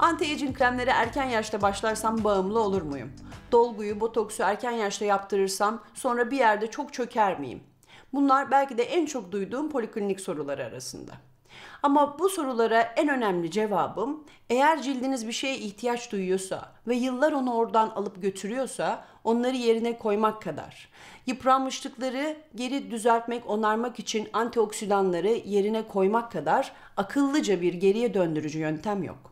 Anti-aging kremlere erken yaşta başlarsam bağımlı olur muyum? Dolguyu, botoksu erken yaşta yaptırırsam sonra bir yerde çok çöker miyim? Bunlar belki de en çok duyduğum poliklinik soruları arasında. Ama bu sorulara en önemli cevabım eğer cildiniz bir şeye ihtiyaç duyuyorsa ve yıllar onu oradan alıp götürüyorsa onları yerine koymak kadar. Yıpranmışlıkları geri düzeltmek, onarmak için antioksidanları yerine koymak kadar akıllıca bir geriye döndürücü yöntem yok.